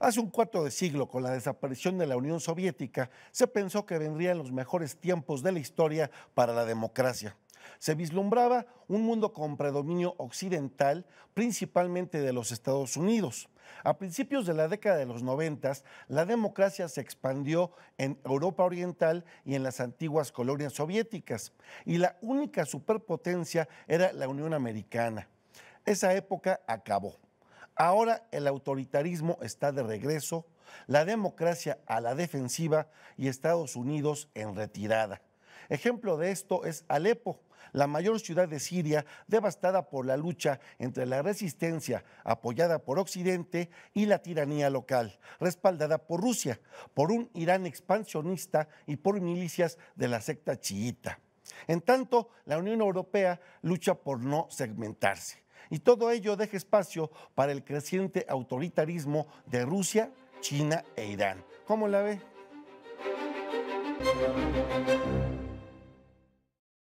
Hace un cuarto de siglo, con la desaparición de la Unión Soviética, se pensó que vendrían los mejores tiempos de la historia para la democracia. Se vislumbraba un mundo con predominio occidental, principalmente de los Estados Unidos. A principios de la década de los 90, la democracia se expandió en Europa Oriental y en las antiguas colonias soviéticas, y la única superpotencia era la Unión Americana. Esa época acabó. Ahora el autoritarismo está de regreso, la democracia a la defensiva y Estados Unidos en retirada. Ejemplo de esto es Alepo, la mayor ciudad de Siria devastada por la lucha entre la resistencia apoyada por Occidente y la tiranía local, respaldada por Rusia, por un Irán expansionista y por milicias de la secta chiita. En tanto, la Unión Europea lucha por no segmentarse y todo ello deja espacio para el creciente autoritarismo de Rusia, China e Irán. ¿Cómo la ve?